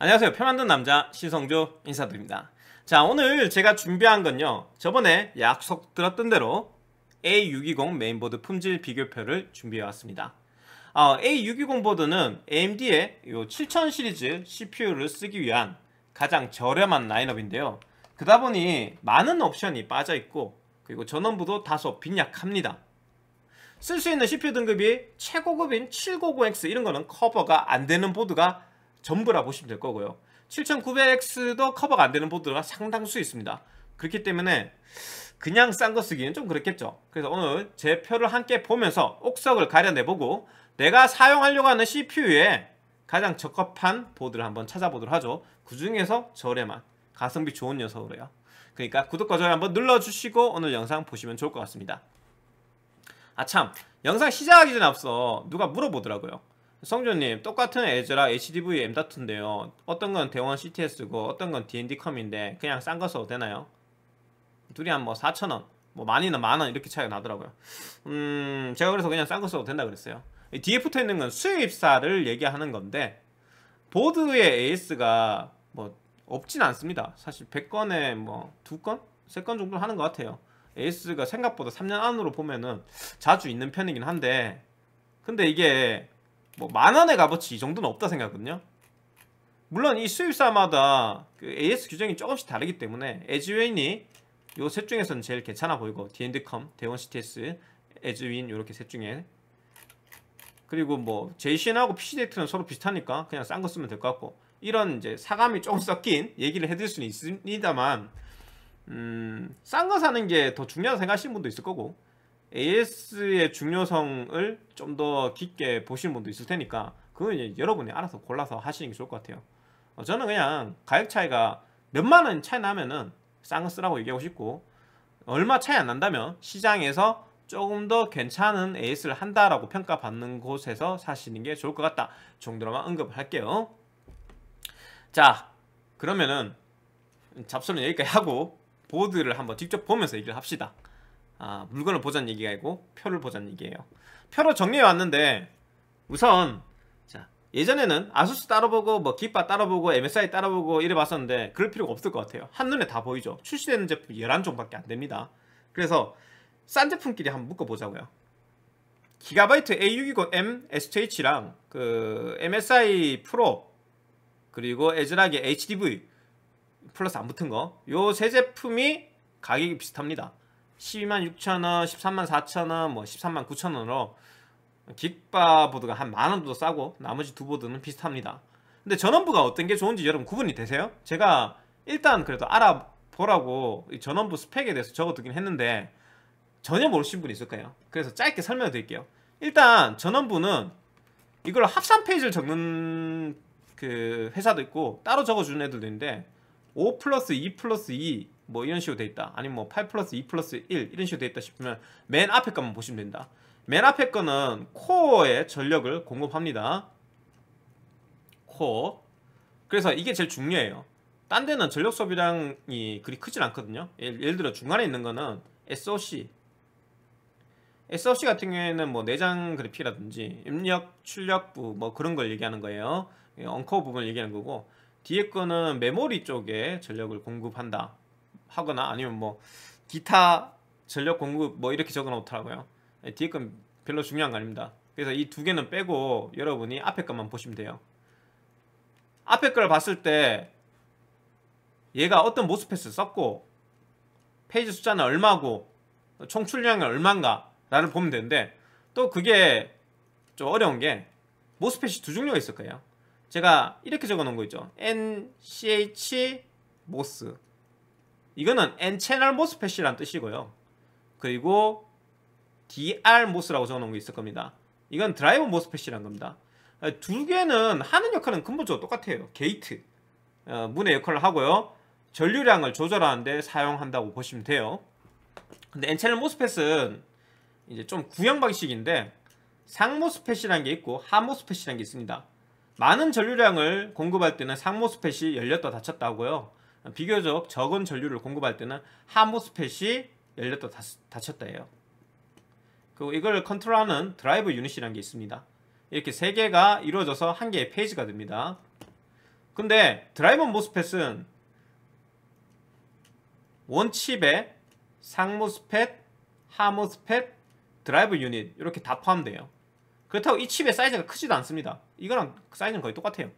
안녕하세요 표 만든 남자 신성조 인사드립니다 자 오늘 제가 준비한 건요 저번에 약속 드렸던 대로 A620 메인보드 품질 비교표를 준비해 왔습니다 어, A620 보드는 AMD의 요7000 시리즈 CPU를 쓰기 위한 가장 저렴한 라인업인데요 그다 보니 많은 옵션이 빠져 있고 그리고 전원부도 다소 빈약합니다 쓸 수 있는 CPU 등급이 최고급인 799X 이런 거는 커버가 안 되는 보드가 전부라 보시면 될 거고요. 7900X도 커버가 안 되는 보드가 상당수 있습니다. 그렇기 때문에 그냥 싼 거 쓰기는 좀 그렇겠죠. 그래서 오늘 제 표를 함께 보면서 옥석을 가려내보고 내가 사용하려고 하는 CPU에 가장 적합한 보드를 한번 찾아보도록 하죠. 그 중에서 저렴한 가성비 좋은 녀석으로요. 그러니까 구독과 좋아요 한번 눌러주시고 오늘 영상 보시면 좋을 것 같습니다. 아참 영상 시작하기 전에 앞서 누가 물어보더라고요. 성조님 똑같은 에즈라 HDV M.2인데요 어떤 건 대원 CTS고 어떤 건 DND컴인데 그냥 싼 거 써도 되나요? 둘이 한뭐 4천원 뭐 만이나 만원 이렇게 차이가 나더라고요 음 제가 그래서 그냥 싼 거 써도 된다 그랬어요 뒤에 붙어있는 건 수입사를 얘기하는 건데 보드의 AS가 뭐 없진 않습니다 사실 100건에 뭐 2건? 3건 정도 하는 것 같아요 AS가 생각보다 3년 안으로 보면은 자주 있는 편이긴 한데 근데 이게 뭐 만원의 값어치 이 정도는 없다 생각하거든요 물론 이 수입사마다 그 AS 규정이 조금씩 다르기 때문에 에즈웨인이요 셋 중에서는 제일 괜찮아 보이고 디엔드컴, 대원CTS, 에즈윈 요렇게 셋 중에 그리고 뭐 JCN하고 PC데이트는 서로 비슷하니까 그냥 싼 거 쓰면 될 것 같고 이런 이제 사감이 조금 섞인 얘기를 해드릴 수는 있습니다만 음, 싼 거 사는 게 더 중요하다 생각하시는 분도 있을 거고 AS의 중요성을 좀 더 깊게 보시는 분도 있을 테니까 그건 이제 여러분이 알아서 골라서 하시는 게 좋을 것 같아요. 어, 저는 그냥 가격 차이가 몇만 원 차이 나면은 싼거 쓰라고 얘기하고 싶고 얼마 차이 안 난다면 시장에서 조금 더 괜찮은 AS를 한다라고 평가받는 곳에서 사시는 게 좋을 것 같다 정도로만 언급을 할게요. 자 그러면은 잡소는 여기까지 하고 보드를 한번 직접 보면서 얘기를 합시다. 아, 물건을 보자는 얘기가 아니고 표를 보자는 얘기예요. 표로 정리해 왔는데 우선 자, 예전에는 아수스 따로 보고 뭐 기빠 따로 보고 MSI 따로 보고 이래 봤었는데 그럴 필요가 없을 것 같아요. 한눈에 다 보이죠. 출시되는 제품 11종밖에 안 됩니다. 그래서 싼 제품끼리 한번 묶어 보자고요. 기가바이트 A620M SH랑 그 MSI 프로 그리고 에즈락의 HDV 플러스 안 붙은 거 요 세 제품이 가격이 비슷합니다. 12만 6천원, 13만 4천원, 뭐 13만 9천원으로 긱바 보드가 한 만원 정도 싸고 나머지 두 보드는 비슷합니다. 근데 전원부가 어떤 게 좋은지 여러분 구분이 되세요? 제가 일단 그래도 알아보라고 전원부 스펙에 대해서 적어두긴 했는데 전혀 모르신 분이 있을 까요 그래서 짧게 설명을 드릴게요. 일단 전원부는 이걸 합산 페이지를 적는 그 회사도 있고 따로 적어주는 애들도 있는데 5 플러스 2 플러스 2뭐 이런 식으로 돼 있다. 아니면 뭐8 플러스 2 플러스 1 이런 식으로 돼 있다 싶으면 맨 앞에 것만 보시면 된다. 맨 앞에 거는 코어의 전력을 공급합니다. 코어. 그래서 이게 제일 중요해요. 딴 데는 전력 소비량이 그리 크진 않거든요. 예를, 예를 들어 중간에 있는 거는 SOC. SOC 같은 경우에는 뭐 내장 그래픽이라든지 입력, 출력부 뭐 그런 걸 얘기하는 거예요. 예, 엉커 부분을 얘기하는 거고 뒤에 거는 메모리 쪽에 전력을 공급한다. 하거나 아니면 뭐 기타 전력 공급 뭐 이렇게 적어 놓더라고요 예, 뒤에 건 별로 중요한 거 아닙니다 그래서 이 두 개는 빼고 여러분이 앞에 것만 보시면 돼요 앞에 걸 봤을 때 얘가 어떤 모스펫을 썼고 페이지 숫자는 얼마고 총출력량은 얼마인가 라를 보면 되는데 또 그게 좀 어려운 게 모스펫이 두 종류가 있을 거예요 제가 이렇게 적어 놓은 거 있죠 NCH 모스 이거는 n 채널 모스펫이는 뜻이고요. 그리고 DR 모스라고 적어놓은 게 있을 겁니다. 이건 드라이브 모스펫이는 겁니다. 어, 두 개는 하는 역할은 근본적으로 똑같아요. 게이트 어, 문의 역할을 하고요. 전류량을 조절하는데 사용한다고 보시면 돼요. 근데 n 채널 모스펫은 이제 좀 구형 방식인데 상모스펫이라는 게 있고 하모스펫이라는 게 있습니다. 많은 전류량을 공급할 때는 상모스펫이 열렸다 닫혔다 하고요. 비교적 적은 전류를 공급할 때는 하모스펫이 열렸다 닫혔다해요 그리고 이걸 컨트롤하는 드라이브 유닛이라는 게 있습니다. 이렇게 세 개가 이루어져서 한 개의 페이지가 됩니다. 근데 드라이버 모스펫은 원칩에 상모스펫, 하모스펫, 드라이브 유닛 이렇게 다 포함돼요. 그렇다고 이 칩의 사이즈가 크지도 않습니다. 이거랑 사이즈는 거의 똑같아요.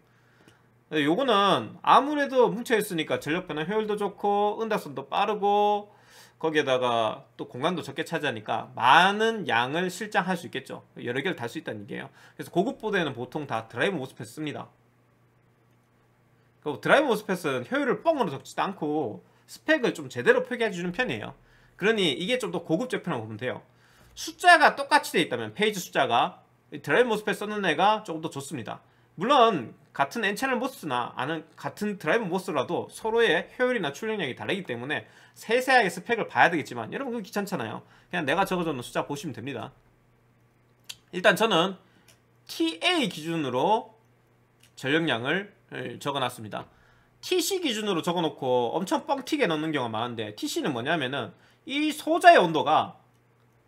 네, 요거는 아무래도 뭉쳐있으니까 전력 변화 효율도 좋고 응답성도 빠르고 거기에다가 또 공간도 적게 차지하니까 많은 양을 실장할 수 있겠죠 여러 개를 달 수 있다는 얘기예요 그래서 고급 보드에는 보통 다 드라이브 모스패스 씁니다 그리고 드라이브 모스패스는 효율을 뻥으로 적지도 않고 스펙을 좀 제대로 표기해주는 편이에요 그러니 이게 좀 더 고급 제품이라고 보면 돼요 숫자가 똑같이 돼 있다면 페이지 숫자가 드라이브 모스패썼는 애가 조금 더 좋습니다 물론 같은 N채널 못쓰나 아는 같은 드라이브 모스라도 서로의 효율이나 출력량이 다르기 때문에 세세하게 스펙을 봐야 되겠지만 여러분 그 귀찮잖아요 그냥 내가 적어놓은 숫자 보시면 됩니다 일단 저는 TA 기준으로 전력량을 적어놨습니다 TC 기준으로 적어놓고 엄청 뻥튀게 넣는 경우가 많은데 TC는 뭐냐면은 이 소자의 온도가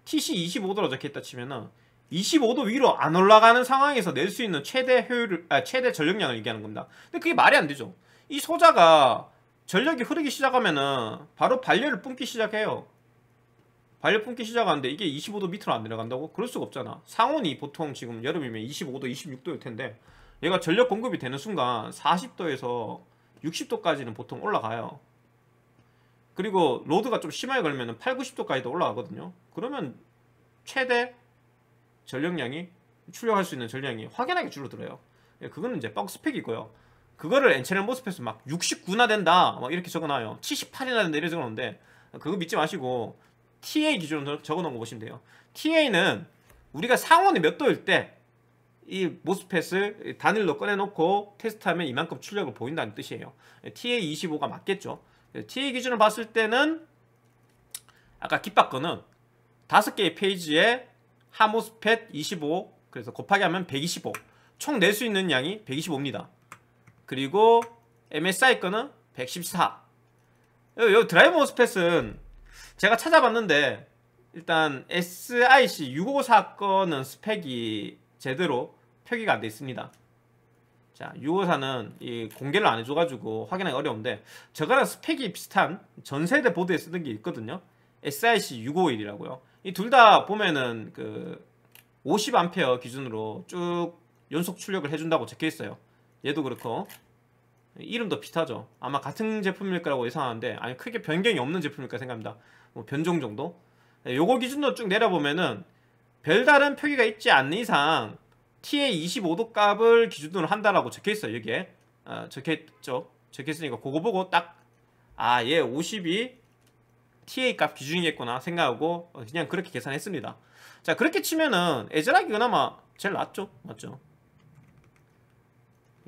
TC 25도로 적혀있다 치면은 25도 위로 안 올라가는 상황에서 낼 수 있는 최대 효율 아, 최대 전력량을 얘기하는 겁니다. 근데 그게 말이 안 되죠. 이 소자가 전력이 흐르기 시작하면은 바로 발열을 뿜기 시작해요. 발열 뿜기 시작하는데 이게 25도 밑으로 안 내려간다고? 그럴 수가 없잖아. 상온이 보통 지금 여름이면 25도, 26도일 텐데 얘가 전력 공급이 되는 순간 40도에서 60도까지는 보통 올라가요. 그리고 로드가 좀 심하게 걸면 8, 90도까지도 올라가거든요. 그러면 최대 전력량이 출력할 수 있는 전량이 력 확연하게 줄어들어요. 예, 그거는 이제 뻑 스펙이고요. 그거를 엔체널 모스펫에서 막 69나 된다 막 이렇게 적어놔요. 78이나 된다 이렇게 적어놓는데 그거 믿지 마시고 TA 기준으로 적어놓은 거 보시면 돼요. TA는 우리가 상온이 몇 도일 때 이 모스펫을 단일로 꺼내놓고 테스트하면 이만큼 출력을 보인다는 뜻이에요. 예, TA25가 맞겠죠. 예, TA 기준을 봤을 때는 아까 깃바 거는 5 개의 페이지에 하모스펫 25 그래서 곱하기 하면 125 총 낼 수 있는 양이 125입니다 그리고 MSI 거는 114요드라이버 모스펫은 제가 찾아봤는데 일단 SIC 654 거는 스펙이 제대로 표기가 안돼 있습니다 자, 654는 이 공개를 안 해줘가지고 확인하기 어려운데 저거랑 스펙이 비슷한 전세대 보드에 쓰는 게 있거든요 SIC 651이라고요 이둘다 보면은 그 5 0어 기준으로 쭉 연속 출력을 해준다고 적혀있어요 얘도 그렇고 이름도 비슷하죠 아마 같은 제품일 거라고 예상하는데 아니 크게 변경이 없는 제품일 까 생각합니다 뭐 변종 정도 예, 요거 기준으로 쭉 내려보면은 별다른 표기가 있지 않는 이상 t a 25도 값을 기준으로 한다라고 적혀있어요 여기에 어, 적혀있죠 적혀있으니까 그거 보고 딱 아 얘 50이 TA 값 기준이겠구나 생각하고 어, 그냥 그렇게 계산했습니다. 자 그렇게 치면은 에즈락이 그나마 제일 낫죠, 맞죠?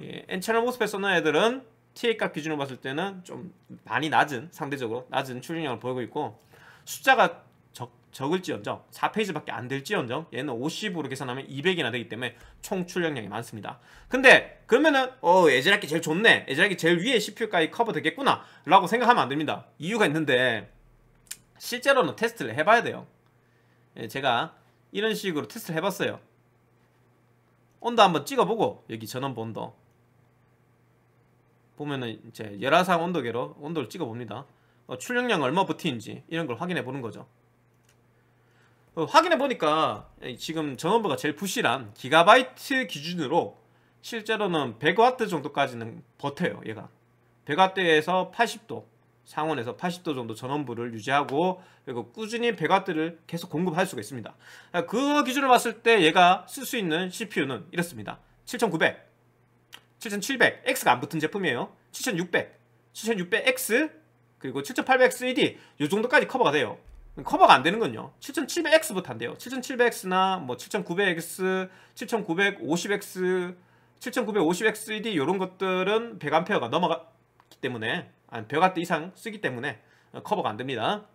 예, N채널 모습에 쓰는 애들은 TA 값 기준으로 봤을 때는 좀 많이 낮은 상대적으로 낮은 출력량을 보이고 있고 숫자가 적, 적을지언정 4페이지밖에 안 될지언정 얘는 50으로 계산하면 200이나 되기 때문에 총 출력량이 많습니다 근데 그러면은 어 에즈락이 제일 좋네 에즈락이 제일 위에 CPU까지 커버 되겠구나 라고 생각하면 안됩니다 이유가 있는데 실제로는 테스트를 해봐야 돼요 예, 제가 이런 식으로 테스트를 해봤어요 온도 한번 찍어보고 여기 전원 본도 보면은 이제 열화상 온도계로 온도를 찍어봅니다 어, 출력량 얼마 버티는지 이런 걸 확인해 보는 거죠 어, 확인해 보니까 예, 지금 전원부가 제일 부실한 기가바이트 기준으로 실제로는 100W 정도까지는 버텨요 얘가 100W에서 80도 상온에서 80도 정도 전원부를 유지하고 그리고 꾸준히 백와트를 계속 공급할 수가 있습니다. 아, 그 기준을 봤을 때 얘가 쓸 수 있는 CPU는 이렇습니다. 7900, 7700, X가 안 붙은 제품이에요. 7600, 7600X, 그리고 7800XED 이 정도까지 커버가 돼요. 커버가 안되는건요 7700X부터 안 돼요. 7700X나 뭐 7900X, 7950X, 7950XED 이런 것들은 100A가 넘어갔기 때문에 한 벼가대 이상 쓰기 때문에 어, 커버가 안됩니다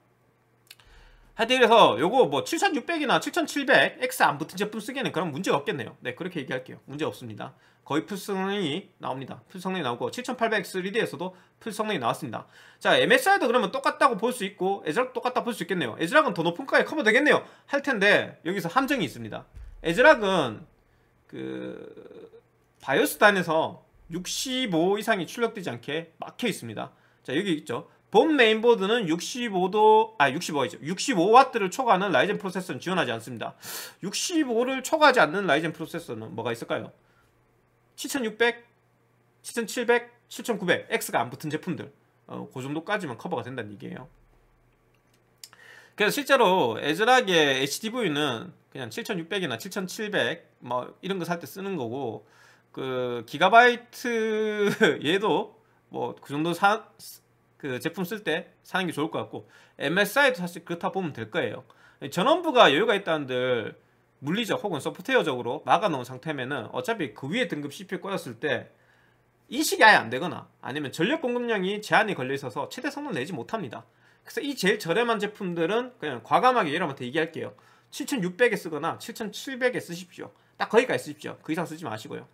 하여튼 그래서 요거 뭐 7600이나 7700 X 안 붙은 제품 쓰기에는 그런 문제가 없겠네요 네 그렇게 얘기할게요 문제 없습니다 거의 풀 성능이 나옵니다 풀 성능이 나오고 7800X3D에서도 풀 성능이 나왔습니다 자 MSI도 그러면 똑같다고 볼 수 있고 에즈락도 똑같다 볼 수 있겠네요 에즈락은 더 높은 가에 커버되겠네요 할 텐데 여기서 함정이 있습니다 에즈락은 그 바이오스 단에서 65 이상이 출력되지 않게 막혀 있습니다. 자, 여기 있죠. 본 메인보드는 65도, 아, 65이죠. 65W를 초과하는 라이젠 프로세서는 지원하지 않습니다. 65를 초과하지 않는 라이젠 프로세서는 뭐가 있을까요? 7600, 7700, 7900, X가 안 붙은 제품들. 어, 그 정도까지만 커버가 된다는 얘기예요. 그래서 실제로 에즈락의 HDV는 그냥 7600이나 7700 뭐 이런 거 살 때 쓰는 거고 그 기가바이트 얘도 뭐 그 정도 사 그 제품 쓸 때 사는 게 좋을 것 같고 MSI도 사실 그렇다 보면 될 거예요. 전원부가 여유가 있다는들 물리적 혹은 소프트웨어적으로 막아놓은 상태면은 어차피 그 위에 등급 CPU 꽂았을 때 인식이 아예 안 되거나 아니면 전력 공급량이 제한이 걸려 있어서 최대 성능 내지 못합니다. 그래서 이 제일 저렴한 제품들은 그냥 과감하게 여러분한테 얘기할게요. 7600에 쓰거나 7700에 쓰십시오. 딱 거기까지 쓰십시오. 그 이상 쓰지 마시고요.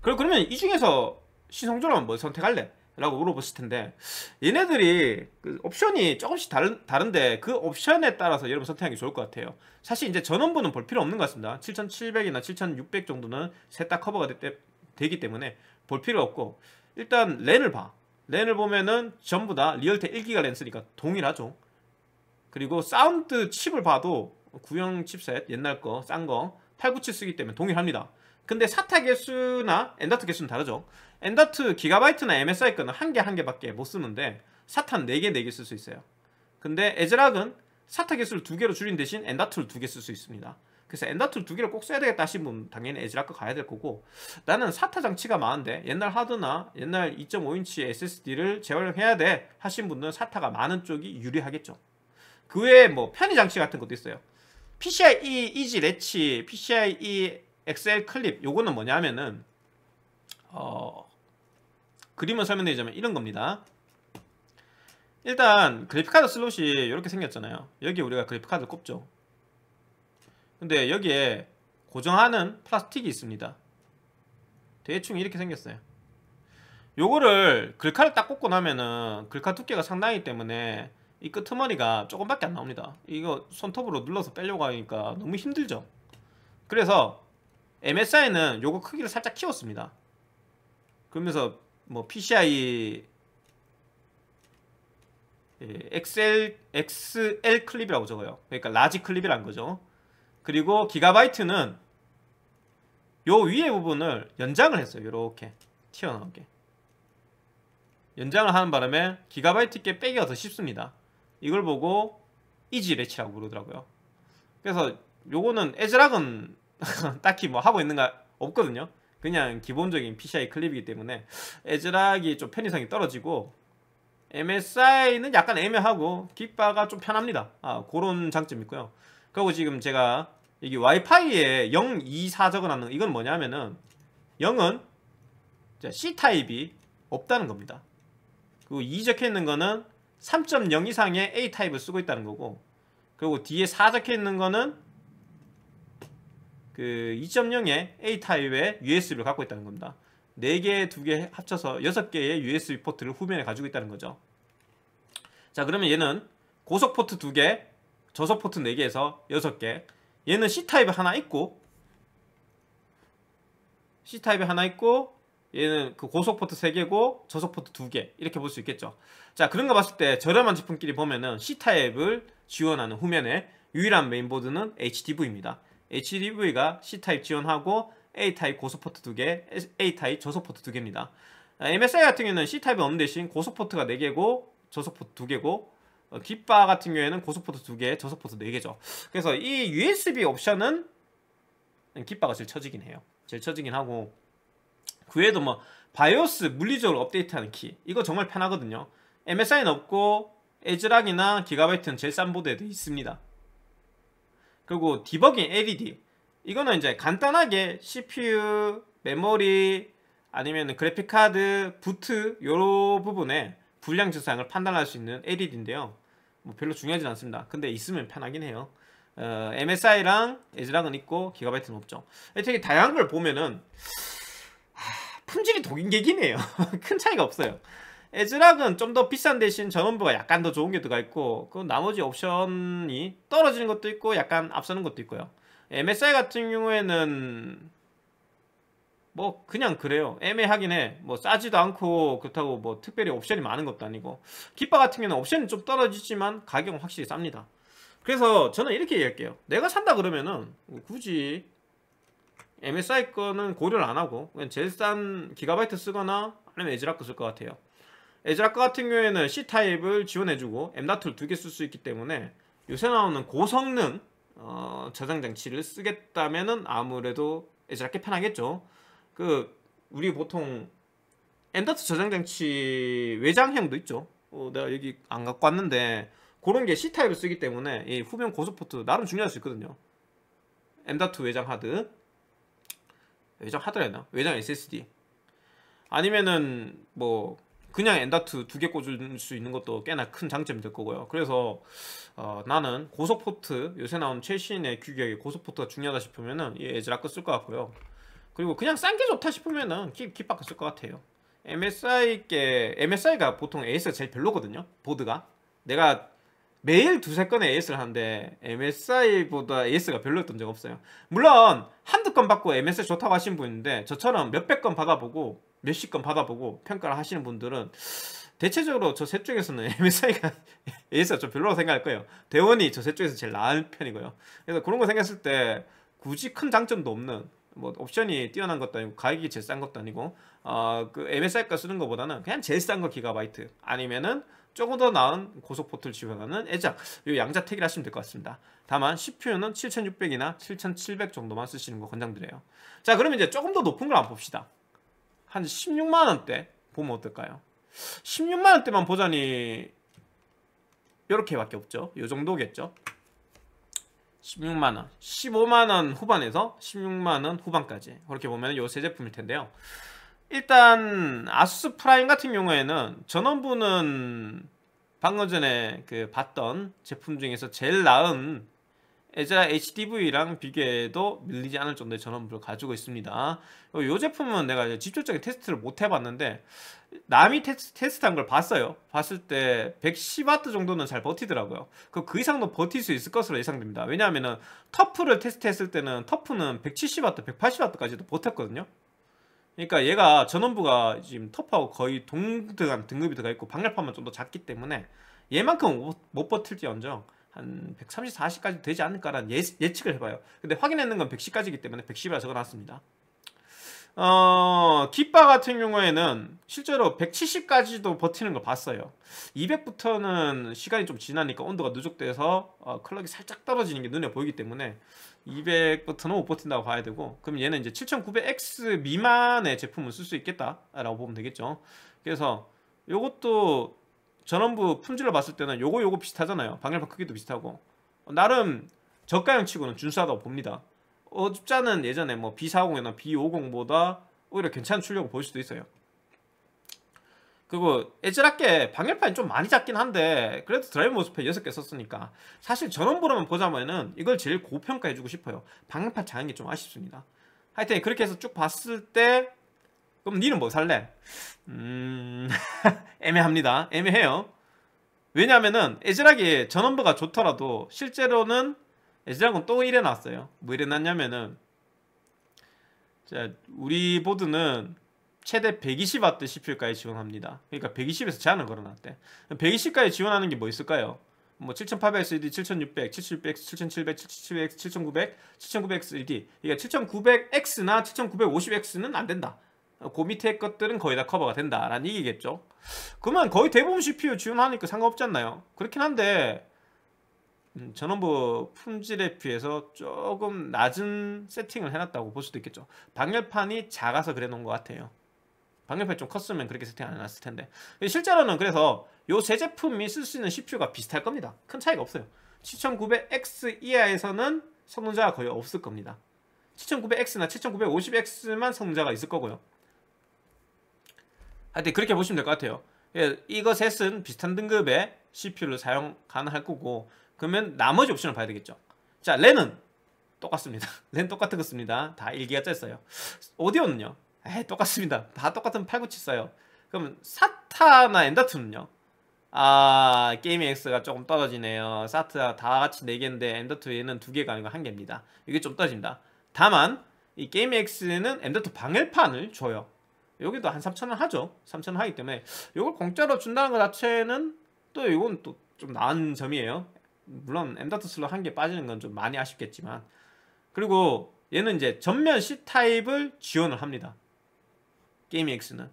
그럼 그러면 이 중에서 신성조라면 뭐 선택할래? 라고 물어보실 텐데 얘네들이 그 옵션이 조금씩 다른, 다른데 그 옵션에 따라서 여러분 선택하는 게 좋을 것 같아요 사실 이제 전원부는 볼 필요 없는 것 같습니다 7700이나 7600 정도는 셋 다 커버가 되, 되기 때문에 볼 필요 없고 일단 렌을 봐 렌을 보면은 전부 다리얼테 1기가 랜스니까 동일하죠 그리고 사운드 칩을 봐도 구형 칩셋 옛날 거 싼 거 897 쓰기 때문에 동일합니다 근데 사타 개수나 엔더트 개수는 다르죠 엔더트 기가바이트나 MSI 거는 한 개 한 개밖에 못 쓰는데 사탄 4개 4개 쓸 수 있어요 근데 에즈락은 사타 개수를 두 개로 줄인 대신 엔더트를두 개 쓸 수 있습니다 그래서 엔더트를두 개를 꼭 써야 되겠다 하신 분 당연히 에즈락과 가야 될 거고 나는 사타 장치가 많은데 옛날 하드나 옛날 2.5인치 SSD를 재활용해야 돼 하신 분은 사타가 많은 쪽이 유리하겠죠 그 외에 뭐 편의 장치 같은 것도 있어요 PCIe 이지 레치, PCIe 엑셀 클립 요거는 뭐냐면은 어, 그림을 설명드리자면 이런 겁니다. 일단 그래픽카드 슬롯이 이렇게 생겼잖아요. 여기 우리가 그래픽카드 를 꼽죠. 근데 여기에 고정하는 플라스틱이 있습니다. 대충 이렇게 생겼어요. 요거를 글카를 딱 꽂고 나면은 글카 두께가 상당하기 때문에 이 끄트머리가 조금밖에 안 나옵니다. 이거 손톱으로 눌러서 빼려고 하니까 너무 힘들죠. 그래서 MSI는 요거 크기를 살짝 키웠습니다. 그러면서 뭐 PCI XL, XL 클립이라고 적어요. 그러니까 라지 클립이란 거죠. 그리고 기가바이트는 요 위에 부분을 연장을 했어요. 이렇게 튀어나오게. 연장을 하는 바람에 기가바이트 께 빼기가 더 쉽습니다. 이걸 보고 이지 레치라고 부르더라고요. 그래서 요거는 에즈락은 딱히 뭐 하고 있는가 없거든요. 그냥 기본적인 PCI 클립이기 때문에 에즈락이 좀 편의성이 떨어지고 MSI는 약간 애매하고 깃바가 좀 편합니다. 아, 그런 장점이 있고요. 그리고 지금 제가 여기 와이파이에 024 적어놨는 이건 뭐냐면은 0은 C타입이 없다는 겁니다. 그리고 2 적혀있는 거는 3.0 이상의 A타입을 쓰고 있다는 거고 그리고 뒤에 4 적혀있는 거는 그 2.0의 A 타입의 USB를 갖고 있다는 겁니다. 4개, 2개 합쳐서 6개의 USB 포트를 후면에 가지고 있다는 거죠. 자, 그러면 얘는 고속 포트 2개, 저속 포트 4개에서 6개. 얘는 C 타입 하나 있고 C 타입이 하나 있고 얘는 그 고속 포트 3개고 저속 포트 2개 이렇게 볼 수 있겠죠. 자, 그런 거 봤을 때 저렴한 제품끼리 보면은 C 타입을 지원하는 후면에 유일한 메인보드는 HDV입니다. HDV가 C타입 지원하고 A타입 고소포트 2개, A타입 저소포트 2개입니다. 아, MSI 같은 경우에는 C타입이 없는 대신 고소포트가 4개고 저소포트 2개고 어, 기바 같은 경우에는 고소포트 2개, 저소포트 4개죠. 그래서 이 USB 옵션은 기바가 제일 처지긴 해요. 제일 처지긴 하고 그 외에도 뭐 바이오스 물리적으로 업데이트하는 키 이거 정말 편하거든요. MSI는 없고 에즈락이나 기가바이트는 제일 싼 보드에도 있습니다. 그리고 디버깅 LED 이거는 이제 간단하게 CPU, 메모리 아니면 그래픽카드, 부트 요런 부분에 불량 증상을 판단할 수 있는 LED인데요 뭐 별로 중요하진 않습니다 근데 있으면 편하긴 해요 어, MSI랑 에즈랑은 있고 기가바이트는 없죠 되게 다양한 걸 보면은 아, 품질이 독인객기네요큰 차이가 없어요 에즈락은 좀 더 비싼 대신 전원부가 약간 더 좋은 게 들어가 있고 그 나머지 옵션이 떨어지는 것도 있고 약간 앞서는 것도 있고요 MSI 같은 경우에는 뭐 그냥 그래요 애매하긴 해뭐 싸지도 않고 그렇다고 뭐 특별히 옵션이 많은 것도 아니고 기파 같은 경우는 옵션이 좀 떨어지지만 가격은 확실히 쌉니다 그래서 저는 이렇게 얘기할게요 내가 산다 그러면은 굳이 MSI 거는 고려를 안 하고 그냥 제일 싼 기가바이트 쓰거나 아니면 에즈락쓸 것 같아요 에즈라크 같은 경우에는 C타입을 지원해주고 M.2를 두개 쓸 수 있기 때문에 요새 나오는 고성능 어, 저장 장치를 쓰겠다면은 아무래도 에즈라크 편하겠죠. 그 우리 보통 M.2 저장 장치 외장형도 있죠. 어, 내가 여기 안 갖고 왔는데 그런 게 C타입을 쓰기 때문에 이 후면 고소포트 나름 중요할 수 있거든요. M.2 외장 하드 외장 하드라 했나? 외장 SSD 아니면은 뭐 그냥 엔다트 두개 꽂을 수 있는 것도 꽤나 큰 장점이 될 거고요. 그래서 어, 나는 고속 포트 요새 나온 최신의 규격에 고속 포트가 중요하다 싶으면은 이 에즈라크 쓸것 같고요. 그리고 그냥 싼 게 좋다 싶으면은 킵 킵바크 쓸것 같아요. MSI께 MSI가 보통 AS가 제일 별로거든요. 보드가 내가 매일 두세 건의 AS를 하는데 MSI보다 AS가 별로였던 적 없어요. 물론 한두 건 받고 MSI 좋다고 하신 분인데 저처럼 몇 백 건 받아보고 몇십 건 받아보고 평가를 하시는 분들은 대체적으로 저셋 중에서는 MSI가 AS가 좀 별로라고 생각할 거예요. 대원이 저셋 중에서 제일 나은 편이고요. 그래서 그런 거생각했을때 굳이 큰 장점도 없는 뭐 옵션이 뛰어난 것도 아니고 가격이 제일 싼 것도 아니고 어, 그 MSI가 쓰는 것보다는 그냥 제일 싼 거 기가바이트 아니면은 조금 더 나은 고속 포트를 지원하는 애작 이 양자 택일 하시면 될 것 같습니다. 다만 CPU는 7600이나 7700 정도만 쓰시는 거 권장드려요. 자 그러면 이제 조금 더 높은 걸 한번 봅시다. 한 16만원대 보면 어떨까요? 16만원대만 보자니 이렇게밖에 없죠 이 정도겠죠 16만원 15만원 후반에서 16만원 후반까지 그렇게 보면 요 세 제품일 텐데요 일단 아수스 프라임 같은 경우에는 전원부는 방금 전에 그 봤던 제품 중에서 제일 나은 에즈라 HDV랑 비교해도 밀리지 않을 정도의 전원부를 가지고 있습니다 이 제품은 내가 직접적인 테스트를 못 해봤는데 남이 테스트, 한걸 봤어요 봤을 때 110W 정도는 잘 버티더라고요 그, 그 이상도 버틸 수 있을 것으로 예상됩니다 왜냐하면 은 터프를 테스트했을 때는 터프는 170W, 180W까지도 버텼거든요 그러니까 얘가 전원부가 지금 터프하고 거의 동등한 등급이 들어가 있고 방열판만 좀 더 작기 때문에 얘만큼 못, 못 버틸지언정 한 130, 40까지 되지 않을까라는 예, 측을 해봐요. 근데 확인했는 건 110까지기 때문에 110이라 적어놨습니다. 어, 기빠 같은 경우에는 실제로 170까지도 버티는 걸 봤어요. 200부터는 시간이 좀 지나니까 온도가 누적돼서 어, 클럭이 살짝 떨어지는 게 눈에 보이기 때문에 200부터는 못 버틴다고 봐야 되고 그럼 얘는 이제 7900X 미만의 제품을 쓸 수 있겠다라고 보면 되겠죠. 그래서 이것도 전원부 품질을 봤을 때는 요거 요거 비슷하잖아요. 방열판 크기도 비슷하고 나름 저가형 치고는 준수하다고 봅니다. 어줍자는 예전에 뭐 B40이나 B50보다 오히려 괜찮은 출력을 보일 수도 있어요. 그리고 애절하게 방열판이 좀 많이 작긴 한데 그래도 드라이브 모스펫 6개 썼으니까 사실 전원부로만 보자면은 이걸 제일 고평가해주고 싶어요 방열판 작은 게 좀 아쉽습니다 하여튼 그렇게 해서 쭉 봤을 때 그럼 니는 뭐 살래? 음... 애매합니다. 애매해요. 왜냐하면은 에즈락이 전원부가 좋더라도 실제로는 에즈락은 또 이래 났어요. 뭐 이래 났냐면은 자, 우리 보드는 최대 120W CPU까지 지원합니다. 그러니까 120에서 제한을 걸어놨대. 120까지 지원하는 게 뭐 있을까요? 뭐7 8 0 0 s d 7600, 7 7 0 0 7700, 7700, 7900, 7 9 0 0 s d 그러니까 7900X나 7950X는 안 된다. 그 밑에 것들은 거의 다 커버가 된다라는 얘기겠죠 그만 거의 대부분 CPU 지원하니까 상관없지 않나요? 그렇긴 한데 음, 전원부 품질에 비해서 조금 낮은 세팅을 해놨다고 볼 수도 있겠죠 방열판이 작아서 그래 놓은 것 같아요 방열판이 좀 컸으면 그렇게 세팅 안 해놨을 텐데 실제로는 그래서 요 세 제품이 쓸 수 있는 CPU가 비슷할 겁니다 큰 차이가 없어요 7900X 이하에서는 성능자가 거의 없을 겁니다 7900X나 7950X만 성능자가 있을 거고요 하여튼 그렇게 보시면 될 것 같아요. 예, 이것 셋은 비슷한 등급의 CPU를 사용 가능할 거고 그러면 나머지 옵션을 봐야 되겠죠. 자, 랜은 똑같습니다. 랜 똑같겠습니다. 은다 1기가 짰어요. 오디오는요? 에 똑같습니다. 다 똑같은 897 써요. 그럼 사타나 엔더트는요? 아, 게이밍 X가 조금 떨어지네요. 사타 다 같이 4개인데 엔더트에는 2개가 아니고 1개입니다. 이게 좀 떨어집니다. 다만 이 게이밍 X는 엔더트 방열판을 줘요. 여기도 한 3천원 하죠 3천원 하기 때문에 이걸 공짜로 준다는 것 자체는 또 이건 또 좀 나은 점이에요 물론 엠다트 슬롯 한 개 빠지는 건 좀 많이 아쉽겠지만 그리고 얘는 이제 전면 C타입을 지원을 합니다 게임엑스는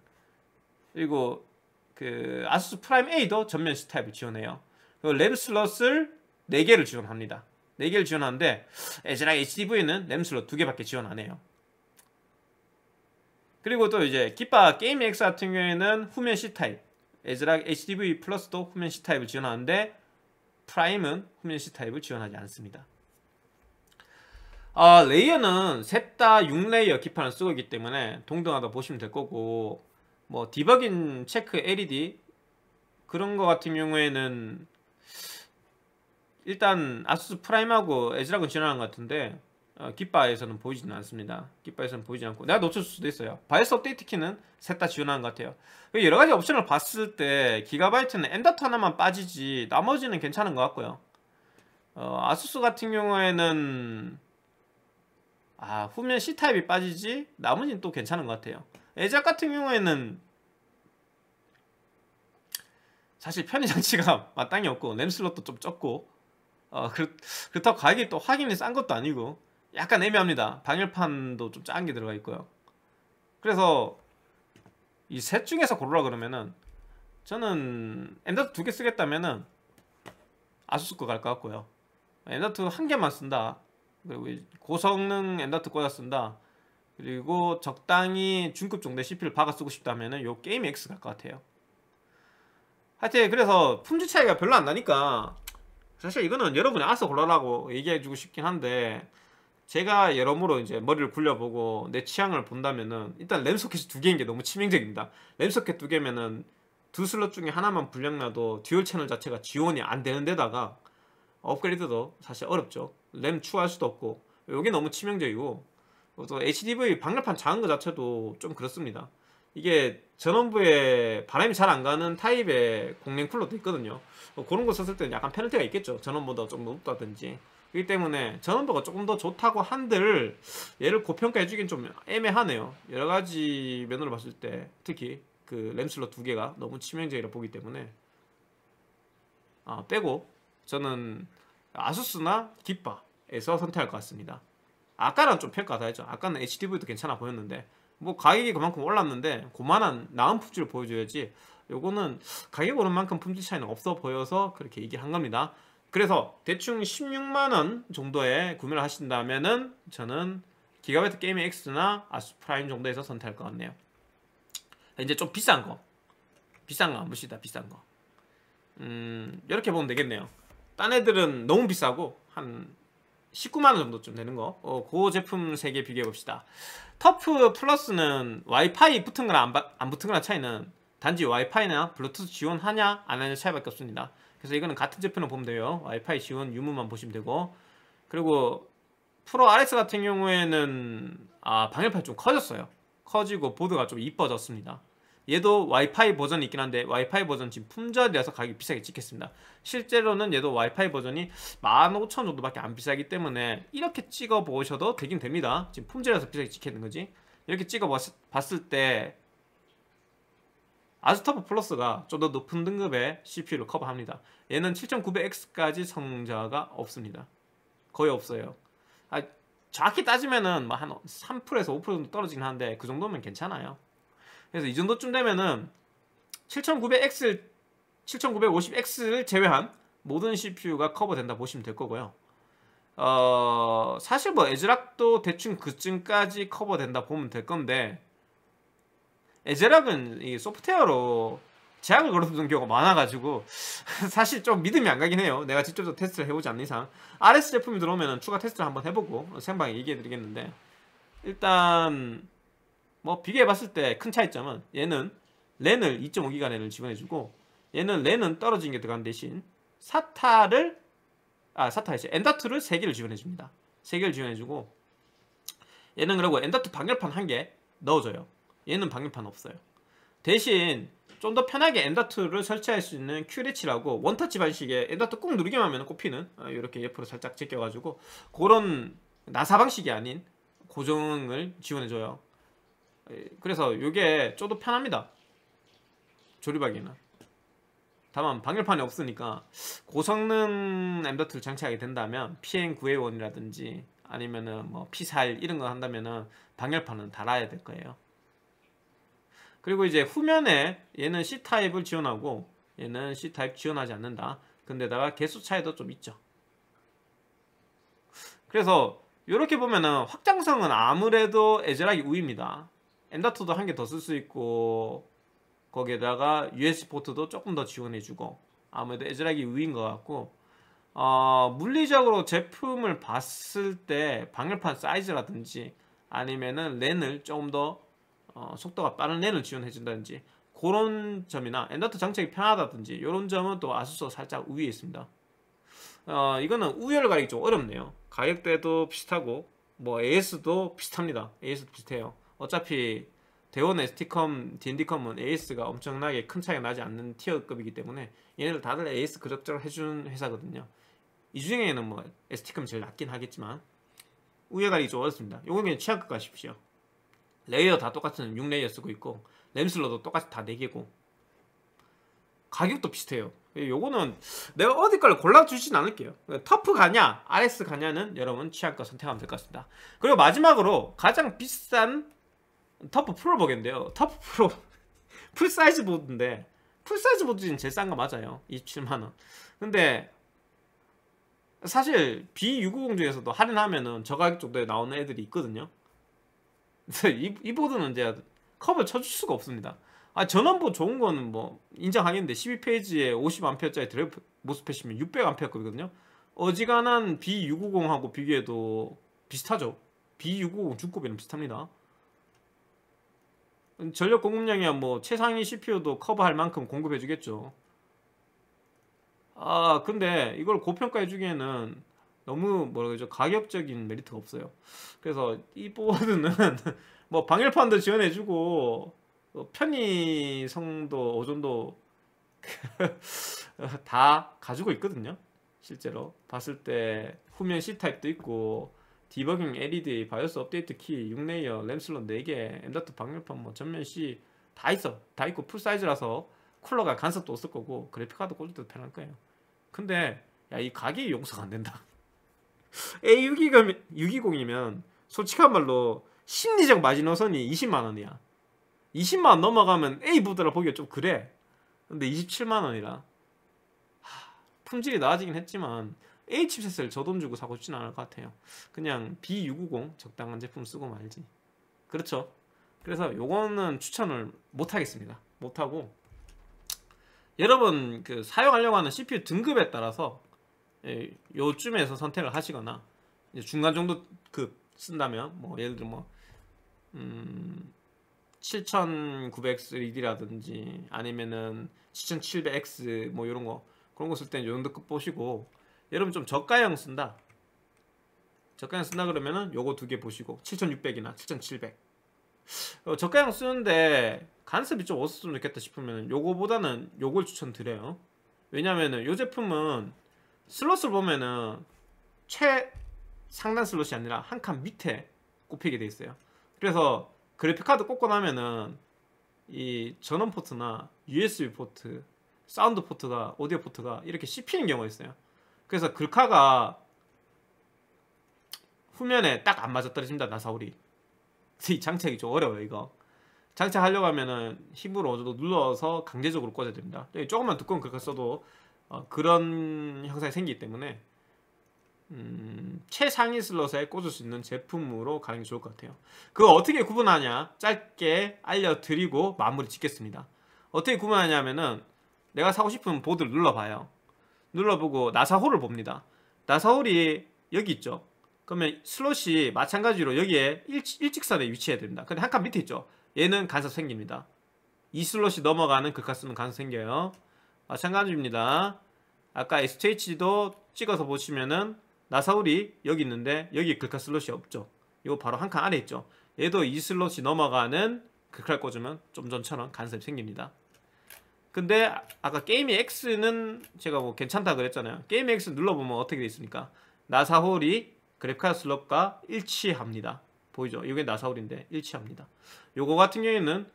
그리고 그 아수스 프라임 A도 전면 C타입을 지원해요 그리고 램 슬롯을 4개를 지원합니다 4개를 지원하는데 에즈라 HDV는 램 슬롯 2개밖에 지원 안 해요 그리고 또 이제 기파 게임 X 같은 경우에는 후면 C 타입 에즈락 HDV 플러스도 후면 C 타입을 지원하는데 프라임은 후면 C 타입을 지원하지 않습니다. 아, 레이어는 셋 다 6레이어 기판을 쓰고 있기 때문에 동등하다 보시면 될 거고 뭐 디버깅 체크 LED 그런 거 같은 경우에는 일단 아수스 프라임하고 에즈락은 지원하는 것 같은데 어, 깃바에서는 보이지는 않습니다. 깃바에서는 보이지 않고 내가 놓쳤을 수도 있어요. 바이스 업데이트 키는 셋 다 지원하는 것 같아요. 그 여러 가지 옵션을 봤을 때 기가바이트는 엔더터 하나만 빠지지 나머지는 괜찮은 것 같고요. 어, 아수스 같은 경우에는 아 후면 C타입이 빠지지 나머지는 또 괜찮은 것 같아요. 에작 같은 경우에는 사실 편의 장치가 마땅히 없고 램슬롯도 좀 적고 어, 그렇, 그렇다고 가격이 또 확인이 싼 것도 아니고 약간 애매합니다. 방열판도좀 작은 게 들어가 있고요. 그래서 이 셋 중에서 고르라 그러면은 저는 엔더트 두 개 쓰겠다면은 아수스 거 갈 것 같고요. 엔더트 한 개만 쓴다. 그리고 고성능 엔더트 꽂아 쓴다. 그리고 적당히 중급 정도의 CPU를 박아 쓰고 싶다면은 요 게임 X 갈 것 같아요. 하여튼 그래서 품질 차이가 별로 안 나니까 사실 이거는 여러분이 알아서 골라라고 얘기해주고 싶긴 한데 제가 여러모로 이제 머리를 굴려보고 내 취향을 본다면은 일단 램소켓이 두 개인 게 너무 치명적입니다. 램소켓 두 개면은 두 슬롯 중에 하나만 불량나도 듀얼 채널 자체가 지원이 안 되는 데다가 업그레이드도 사실 어렵죠. 램 추가할 수도 없고 이게 너무 치명적이고 또 HDV 방열판 작은 것 자체도 좀 그렇습니다. 이게 전원부에 바람이 잘 안 가는 타입의 공랭 쿨러도 있거든요. 어, 그런 거 썼을 때는 약간 페널티가 있겠죠. 전원보다 좀 높다든지. 그렇기 때문에 전원도가 조금 더 좋다고 한들 얘를 고평가해주긴 좀 애매하네요. 여러 가지 면으로 봤을 때 특히 그 램슬러 두 개가 너무 치명적이라 보기 때문에 아, 빼고 저는 아수스나 기빠에서 선택할 것 같습니다. 아까랑 좀 평가 다했죠. 아까는 HDV도 괜찮아 보였는데 뭐 가격이 그만큼 올랐는데 고만한 나은 품질을 보여줘야지 요거는 가격 오른 만큼 품질 차이는 없어 보여서 그렇게 얘기한 겁니다. 그래서 대충 16만원 정도에 구매를 하신다면은 저는 기가바이트 게임의 X나 아스 프라임 정도에서 선택할 것 같네요 이제 좀 비싼 거 비싼 거안 보시다 비싼 거 음, 이렇게 보면 되겠네요 딴 애들은 너무 비싸고 한 19만원 정도쯤 되는 거 어, 그 제품 세 개 비교해 봅시다 터프 플러스는 와이파이 붙은 거랑 안, 안 붙은 거랑 차이는 단지 와이파이나 블루투스 지원하냐 안 하냐 차이밖에 없습니다 그래서 이거는 같은 제품을 보면 돼요. 와이파이 지원 유무만 보시면 되고 그리고 프로 RS 같은 경우에는 아 방열판 이좀 커졌어요. 커지고 보드가 좀 이뻐졌습니다. 얘도 와이파이 버전이 있긴 한데 와이파이 버전 지금 품절이라서 가격이 비싸게 찍겠습니다. 실제로는 얘도 와이파이 버전이 15,000원 정도밖에 안 비싸기 때문에 이렇게 찍어보셔도 되긴 됩니다. 지금 품절이라서 비싸게 찍히는 거지. 이렇게 찍어봤을 때 아스타프 플러스가 좀 더 높은 등급의 CPU를 커버합니다. 얘는 7900X까지 성자가 없습니다. 거의 없어요. 아, 정확히 따지면은 뭐한 3%에서 5% 정도 떨어지긴 하는데 그 정도면 괜찮아요. 그래서 이 정도쯤 되면은 7900X, 7950X를 제외한 모든 CPU가 커버된다 보시면 될 거고요. 어, 사실 뭐 에즈락도 대충 그쯤까지 커버된다 보면 될 건데 에제락은 이 소프트웨어로 제약을 걸어두는 경우가 많아가지고 사실 좀 믿음이 안 가긴 해요 내가 직접 테스트를 해보지 않는 이상 RS 제품이 들어오면 추가 테스트를 한번 해보고 생방에 얘기해드리겠는데 일단 뭐 비교해봤을 때 큰 차이점은 얘는 랜을 2.5기가 랜을 지원해주고 얘는 랜은 떨어진 게 들어간 대신 사타를 아 사타이지 엔더트를 3개를 지원해줍니다 3개를 지원해주고 얘는 그리고 엔더트 방열판 1개 넣어줘요 얘는 방열판 없어요. 대신 좀 더 편하게 엔더트를 설치할 수 있는 큐리치라고 원터치 반식에엔더트꾹 누르기만 하면 꼽히는 어, 이렇게 옆으로 살짝 제껴가지고 그런 나사 방식이 아닌 고정을 지원해줘요. 그래서 이게 좀 더 편합니다. 조립하기는. 다만 방열판이 없으니까 고성능 엔더트를 장착하게 된다면 PN9A1이라든지 아니면은 뭐 P41 이런 거 한다면은 방열판은 달아야 될 거예요. 그리고 이제 후면에 얘는 C타입을 지원하고 얘는 C타입 지원하지 않는다. 근데다가 개수 차이도 좀 있죠. 그래서 이렇게 보면은 확장성은 아무래도 에즈락이 우위입니다. 엔더2도한 개 더 쓸 수 있고 거기에다가 USB 포트도 조금 더 지원해주고 아무래도 에즈락이 우위인 것 같고 어, 물리적으로 제품을 봤을 때 방열판 사이즈라든지 아니면은 랜을 조금 더 어, 속도가 빠른 애를 지원해준다든지 그런 점이나 엔더트 장착이 편하다든지 이런 점은 또 아수스 살짝 우위에 있습니다. 어, 이거는 우열 가격이좀 어렵네요. 가격대도 비슷하고 뭐 AS도 비슷합니다. AS도 비슷해요. 어차피 대원 ST컴, D&D컴은 AS가 엄청나게 큰 차이가 나지 않는 티어급이기 때문에 얘네들 다들 AS 그럭저럭 해준 회사거든요. 이 중에는 뭐 ST컴이 제일 낮긴 하겠지만 우열가격이좀 어렵습니다. 이거 그냥 취향껏 가십시오. 레이어 다 똑같은 6레이어 쓰고 있고 램슬러도 똑같이 다 4개고 가격도 비슷해요 예, 요거는 내가 어디 걸 골라주진 않을게요 터프 가냐 RS 가냐는 여러분 취향껏 선택하면 될 것 같습니다 그리고 마지막으로 가장 비싼 터프 프로버인데요 터프 프로 풀사이즈 보드인데 풀사이즈 보드는 제일 싼 거 맞아요 27만원 근데 사실 B650 중에서도 할인하면은 저 가격 정도에 나오는 애들이 있거든요 이, 보드는 제가 컵을 쳐줄 수가 없습니다. 아 전원부 좋은 거는 뭐 인정하겠는데 12페이지에 50A짜리 드래프 모스펫이면 600A급이거든요. 어지간한 B650하고 비교해도 비슷하죠. B650 주급이랑 비슷합니다. 전력 공급량이야 뭐 최상위 CPU도 커버할 만큼 공급해주겠죠. 아 근데 이걸 고평가해주기에는 너무 뭐라 그러죠 가격적인 메리트가 없어요 그래서 이 보드는 뭐 방열판도 지원해주고 어, 편의성도 오존도다 가지고 있거든요 실제로 봤을 때 후면 C타입도 있고 디버깅 LED 바이오스 업데이트 키 6레이어 램 슬롯 4개 엠더트 방열판 뭐 전면 C 다 있어 다 있고 풀사이즈라서 쿨러가 간섭도 없을 거고 그래픽카드 꽂을 때도 편할 거예요 근데 야 이 가격이 용서가 안 된다 A620이면 솔직한 말로 심리적 마지노선이 20만원이야 20만원 넘어가면 a 부드라 보기가 좀 그래 근데 27만원이라 품질이 나아지긴 했지만 A 칩셋을 저 돈 주고 사고 싶진 않을 것 같아요 그냥 b 6 5 0 적당한 제품 쓰고 말지 그렇죠 그래서 요거는 추천을 못하겠습니다 못하고 여러분 그 사용하려고 하는 CPU 등급에 따라서 예, 요쯤에서 선택을 하시거나 중간 정도 급 그 쓴다면 뭐 예를 들어 뭐 음, 7900 3D라든지 아니면은 7700X 뭐 이런 거 그런 거 쓸땐는요 정도 급 보시고 여러분 좀 저가형 쓴다 저가형 쓴다 그러면은 요거 두 개 보시고 7600이나 7700 어, 저가형 쓰는데 간섭이 좀 없었으면 좋겠다 싶으면 요거보다는 요걸 추천드려요 왜냐면은 요 제품은 슬롯을 보면은 최상단 슬롯이 아니라 한 칸 밑에 꼽히게 돼 있어요 그래서 그래픽카드 꽂고 나면은 이 전원 포트나 USB 포트, 사운드 포트가 오디오 포트가 이렇게 씹히는 경우가 있어요 그래서 글카가 후면에 딱 안 맞아 떨어집니다 나사울이 이 장착이 좀 어려워요 이거 장착하려고 하면은 힘으로 어느 정도 눌러서 강제적으로 꽂아야 됩니다 네, 조금만 두꺼운 글카 써도 어, 그런 현상이 생기기 때문에 음, 최상위 슬롯에 꽂을 수 있는 제품으로 가는 게 좋을 것 같아요. 그거 어떻게 구분하냐 짧게 알려드리고 마무리 짓겠습니다. 어떻게 구분하냐면은 내가 사고 싶은 보드를 눌러봐요. 눌러보고 나사홀을 봅니다. 나사홀이 여기 있죠. 그러면 슬롯이 마찬가지로 여기에 일, 일직선에 위치해야 됩니다. 근데 한 칸 밑에 있죠. 얘는 간섭 생깁니다. 이 슬롯이 넘어가는 그 값은 간섭 생겨요. 마찬가지입니다. 아까 SHG도 찍어서 보시면은 나사홀이 여기 있는데 여기 글카 슬롯이 없죠. 이거 바로 한 칸 아래 있죠. 얘도 이 슬롯이 넘어가는 글카를 꽂으면 좀 전처럼 간섭이 생깁니다. 근데 아까 게임 X는 제가 뭐 괜찮다 그랬잖아요. 게임 X 눌러보면 어떻게 돼 있습니까? 나사홀이 그래프카 슬롯과 일치합니다. 보이죠? 이게 나사홀인데 일치합니다. 요거 같은 경우에는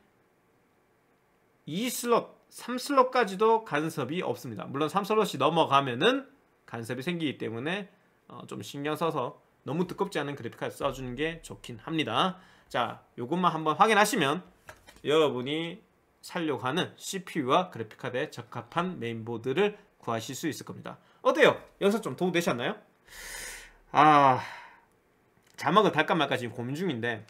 이슬롯 3슬롯까지도 간섭이 없습니다. 물론 3슬롯이 넘어가면은 간섭이 생기기 때문에 어, 좀 신경 써서 너무 두껍지 않은 그래픽카드 써주는 게 좋긴 합니다. 자, 이것만 한번 확인하시면 여러분이 살려고 하는 CPU와 그래픽카드에 적합한 메인보드를 구하실 수 있을 겁니다. 어때요? 여기서 좀 도움되셨나요? 아... 자막을 달까 말까 지금 고민 중인데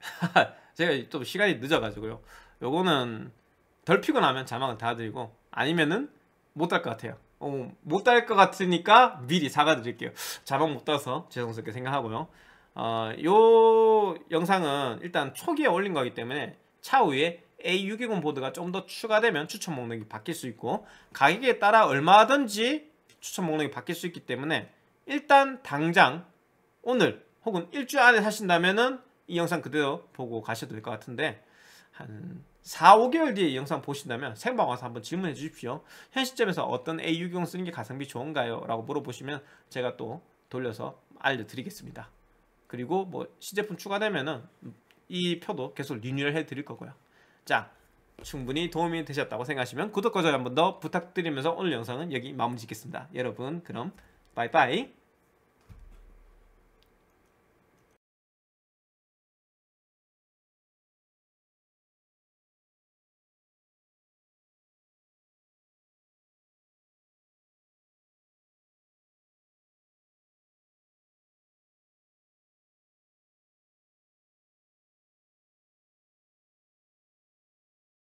제가 좀 시간이 늦어가지고요. 요거는 덜 피곤하면 자막은 다드리고 아니면은 못달것 같아요 어, 못달 것 같으니까 미리 사과드릴게요 자막 못 따서 죄송스럽게 생각하고요 어, 요 영상은 일단 초기에 올린 거기 때문에 차후에 A620 보드가 좀 더 추가되면 추천 목록이 바뀔 수 있고 가격에 따라 얼마든지 추천 목록이 바뀔 수 있기 때문에 일단 당장 오늘 혹은 일주일 안에 사신다면은 이 영상 그대로 보고 가셔도 될 것 같은데 한 4, 5개월 뒤에 이 영상 보신다면 생방 와서 한번 질문해 주십시오. 현 시점에서 어떤 A60 쓰는 게 가성비 좋은가요? 라고 물어보시면 제가 또 돌려서 알려드리겠습니다. 그리고 뭐 시제품 추가되면은 이 표도 계속 리뉴얼 해드릴 거고요. 자, 충분히 도움이 되셨다고 생각하시면 구독과 좋아요 한번 더 부탁드리면서 오늘 영상은 여기 마무리 짓겠습니다. 여러분 그럼 빠이빠이